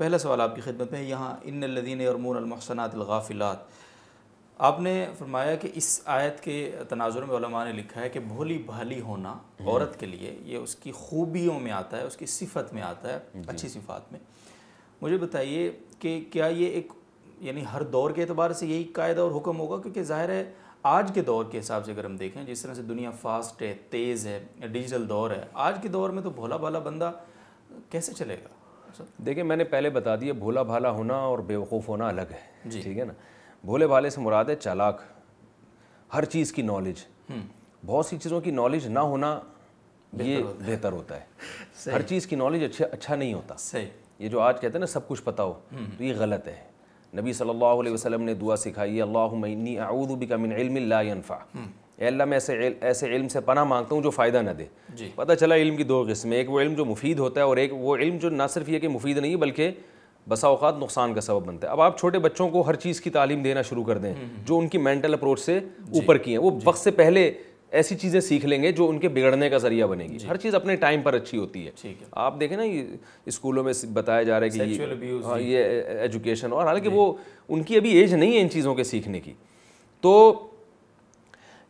پہلا سوال آپ کی خدمت میں یہاں ان الدین ارمون المحسنات الغافلات آپ نے فرمایا کہ اس آیت کے تناظر میں علماء نے لکھا ہے کہ بھولی بھالی ہونا عورت کے لیے یہ اس کی خوبیوں میں آتا ہے اس کی صفت میں آتا ہے جی۔ اچھی صفات میں مجھے بتائیے کہ کیا یہ ایک یعنی ہر دور کے اعتبار سے یہی قاعدہ اور حکم ہوگا کیونکہ ظاہر ہے آج کے دور کے حساب سے اگر ہم دیکھیں جس طرح سے دنیا فاسٹ ہے تیز ہے ڈیجیٹل دور ہے آج کے دور میں تو بھولا بھالا بندہ کیسے چلے گا دیکھیں میں نے پہلے بتا دیا بھولا بھالا ہونا اور بیوقوف ہونا الگ ہے جی۔ ٹھیک ہے نا بھولے بھالے سے مراد ہے چالاک ہر چیز کی نالج بہت سی چیزوں کی نالج نہ ہونا یہ بہتر ہوتا ہے ہر چیز کی نالج اچھا،, اچھا نہیں ہوتا یہ جو آج کہتے ہیں نا سب کچھ پتا ہو تو یہ غلط ہے نبی صلی اللہ علیہ وسلم نے دعا سکھائی من علم لا کا اے اللہ میں ایسے ایسے علم سے پناہ مانگتا ہوں جو فائدہ نہ دے جی۔ پتہ چلا علم کی دو قسمیں ایک وہ علم جو مفید ہوتا ہے اور ایک وہ علم جو نہ صرف یہ کہ مفید نہیں بلکہ بسا اوقات نقصان کا سبب بنتا ہے اب آپ چھوٹے بچوں کو ہر چیز کی تعلیم دینا شروع کر دیں جو ان کی مینٹل اپروچ سے جی۔ اوپر کی ہیں وہ جی۔ وقت سے پہلے ایسی چیزیں سیکھ لیں گے جو ان کے بگڑنے کا ذریعہ بنے گی ہر چیز اپنے ٹائم پر اچھی ہوتی ہے آپ دیکھیں نا یہ اسکولوں میں بتایا جا رہا ہے کہ یہ ایجوکیشن ہاں، اور حالانکہ وہ ان کی ابھی ایج نہیں ہے ان چیزوں کے سیکھنے کی تو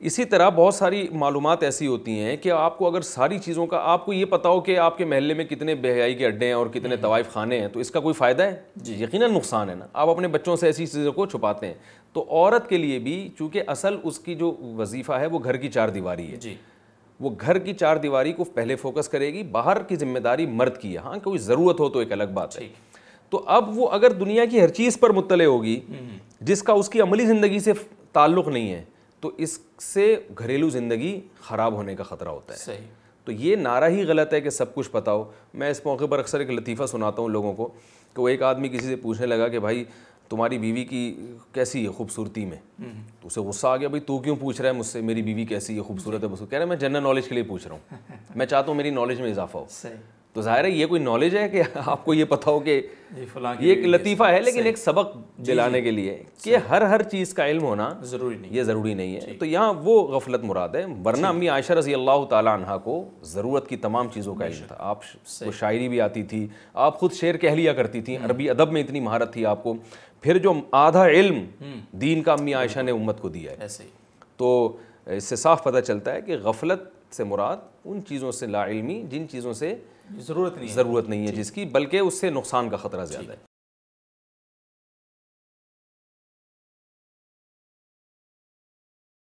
اسی طرح بہت ساری معلومات ایسی ہوتی ہیں کہ آپ کو اگر ساری چیزوں کا آپ کو یہ پتا ہو کہ آپ کے محلے میں کتنے بہیائی کے اڈے ہیں اور کتنے طوائف خانے ہیں تو اس کا کوئی فائدہ ہے جی یقیناً نقصان ہے نا آپ اپنے بچوں سے ایسی چیزوں کو چھپاتے ہیں تو عورت کے لیے بھی چونکہ اصل اس کی جو وظیفہ ہے وہ گھر کی چار دیواری ہے جی وہ گھر کی چار دیواری کو پہلے فوکس کرے گی باہر کی ذمہ داری مرد کی ہے ہاں کوئی ضرورت ہو تو ایک الگ بات ہے جی۔ تو اب وہ اگر دنیا کی ہر چیز پر مطلع ہوگی جس کا اس کی عملی زندگی سے تعلق نہیں ہے تو اس سے گھریلو زندگی خراب ہونے کا خطرہ ہوتا ہے تو یہ نعرہ ہی غلط ہے کہ سب کچھ پتا ہو میں اس موقع پر اکثر ایک لطیفہ سناتا ہوں لوگوں کو کہ وہ ایک آدمی کسی سے پوچھنے لگا کہ بھائی تمہاری بیوی کی کیسی ہے خوبصورتی میں تو اسے غصہ آ گیا بھائی تو کیوں پوچھ رہا ہے مجھ سے میری بیوی کیسی ہے خوبصورت ہے بس کہہ رہے ہے میں جنرل نالج کے لیے پوچھ رہا ہوں میں چاہتا ہوں میری نالج میں اضافہ ہو تو ظاہر ہے یہ کوئی نالج ہے کہ آپ کو یہ پتہ ہو کہ یہ ایک لطیفہ ہے لیکن ایک سبق جی، دلانے جی۔ کے لیے کہ ہر ہر چیز کا علم ہونا ضروری یہ ضروری نہیں ہے جی۔ تو یہاں وہ غفلت مراد ہے ورنہ امی عائشہ رضی اللہ تعالیٰ عنہ کو ضرورت کی تمام چیزوں کا علم تھا آپ کو شاعری بھی آتی تھی آپ خود شعر کہہ لیا کرتی تھیں عربی ادب میں اتنی مہارت تھی آپ کو پھر جو آدھا علم دین کا امی عائشہ نے امت کو دیا ہے تو اس سے صاف پتہ چلتا ہے کہ غفلت سے مراد ان چیزوں سے علمی جن چیزوں سے ضرورت ضرورت نہیں ہے جی۔ جس کی بلکہ اس سے نقصان کا خطرہ زیادہ ہے